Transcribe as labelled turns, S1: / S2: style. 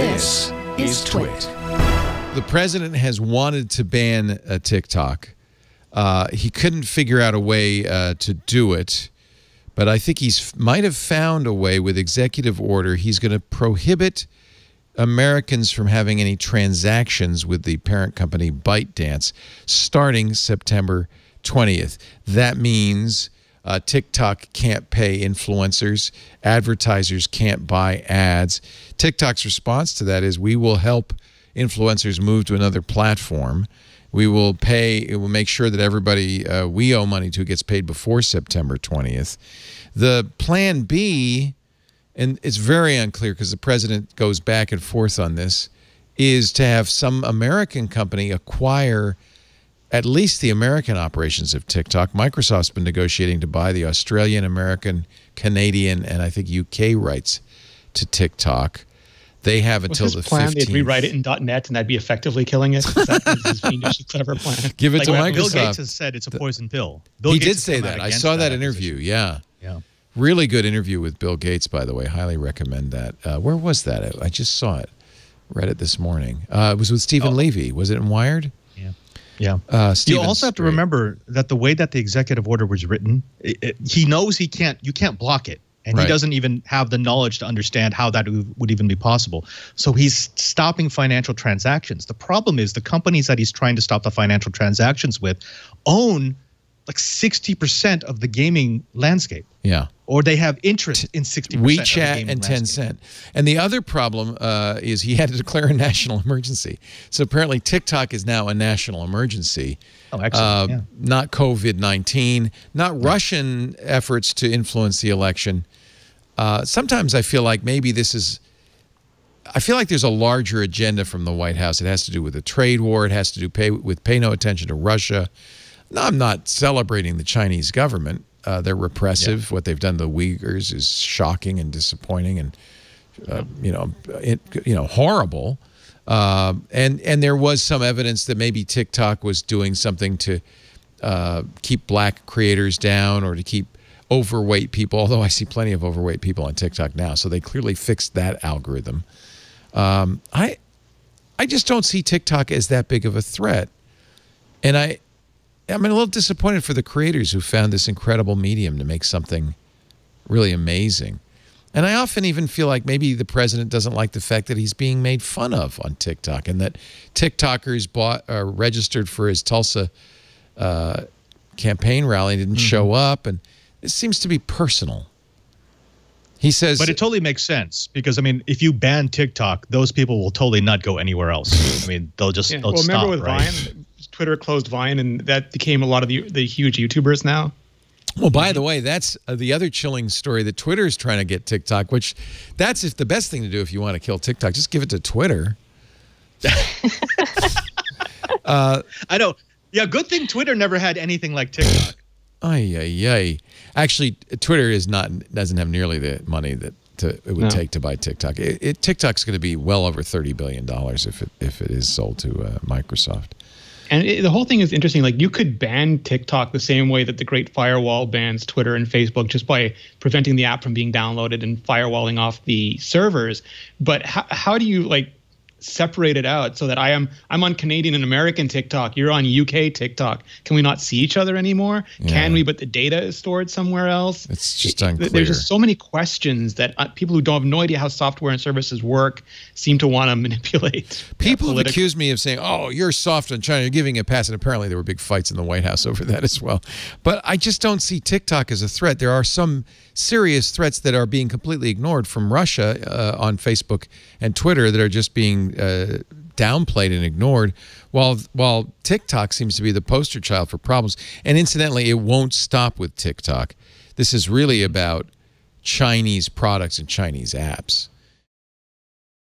S1: This is Twit. The president has wanted to ban uh, TikTok. Uh, he couldn't figure out a way uh, to do it, but I think he's might have found a way with executive order. He's going to prohibit Americans from having any transactions with the parent company ByteDance starting September 20th. That means uh, TikTok can't pay influencers. Advertisers can't buy ads. TikTok's response to that is we will help influencers move to another platform. We will pay, it will make sure that everybody uh, we owe money to gets paid before September 20th. The plan B, and it's very unclear because the president goes back and forth on this, is to have some American company acquire – at least the American operations of TikTok. Microsoft's been negotiating to buy the Australian, American, Canadian, and I think UK rights to TikTok. They have until the plan, 15th. They'd rewrite
S2: it in .NET, and that'd be effectively killing it. That's clever plan.
S3: Give it like, to Microsoft. Bill Gates has said it's a poison pill. Bill he Gates did say that. I saw that, that interview. Yeah. Yeah.
S1: Really good interview with Bill Gates, by the way. Highly recommend that. Uh, where was that? I, I, just saw it, read it this morning. Uh, it was with Stephen oh. Levy. Was it in Wired? Yeah. Uh, you also
S3: have to remember that the way that the executive order was written, it, it, he knows he can't. You can't block it. And right. he doesn't even have the knowledge to understand how that would even be possible. So he's stopping financial transactions. The problem is the companies that he's trying to stop the financial transactions with own like 60% of the gaming landscape. Yeah. Or they have interest in 60% WeChat and Tencent.
S1: And the other problem uh, is he had to declare a national emergency. So apparently TikTok is now a national emergency. Oh, excellent. Uh, yeah. Not COVID-19, not yeah. Russian efforts to influence the election. Uh, sometimes I feel like maybe this is... I feel like there's a larger agenda from the White House. It has to do with the trade war. It has to do pay, with pay no attention to Russia. Now, I'm not celebrating the Chinese government. Uh, they're repressive. Yeah. What they've done to the Uyghurs is shocking and disappointing, and uh, you know, it, you know, horrible. Uh, and and there was some evidence that maybe TikTok was doing something to uh, keep black creators down or to keep overweight people. Although I see plenty of overweight people on TikTok now, so they clearly fixed that algorithm. Um, I I just don't see TikTok as that big of a threat, and I I'm a little disappointed for the creators who found this incredible medium to make something really amazing. And I often even feel like maybe the president doesn't like the fact that he's being made fun of on TikTok and that TikTokers bought uh, registered for his Tulsa uh, campaign rally didn't mm -hmm. show mm-hmm. up. And it seems to be
S3: personal. He says, but it totally makes sense because I mean, if you ban TikTok, those people will totally not go anywhere else. I mean, they'll just yeah. they'll well, stop. Remember with right? Vine,
S2: Twitter closed
S1: Vine, and that became a lot of the, the huge YouTubers now. Well, by the way, that's uh, the other chilling story that Twitter is trying to get TikTok, which that's if the best thing to do if you want to kill TikTok, just give it to Twitter. uh, I know.
S3: Yeah, good thing Twitter never had anything like TikTok.
S1: Ay, ay, ay. Actually, Twitter is not doesn't have nearly the money that to, it would no. take to buy TikTok. It, it TikTok's going to be well over thirty billion dollars if it if it is sold to uh, Microsoft
S2: and it, the whole thing is interesting. Like you could ban TikTok the same way that the Great Firewall bans Twitter and Facebook, just by preventing the app from being downloaded and firewalling off the servers. But how, how do you like separated out so that I am I'm on Canadian and American TikTok, you're on UK TikTok. Can we not see each other anymore? Yeah. Can we? But the data is stored somewhere else. It's just unclear. There's just so many questions that uh, people who don't have no idea how software and services work
S1: seem to want to manipulate. People have accused me of saying, "Oh, you're soft on China, you're giving a pass," and apparently there were big fights in the White House over that as well. But I just don't see TikTok as a threat. There are some serious threats that are being completely ignored from Russia uh, on Facebook and Twitter that are just being uh, downplayed and ignored, while while TikTok seems to be the poster child for problems. And incidentally, it won't stop with TikTok. This is really about Chinese products and Chinese apps.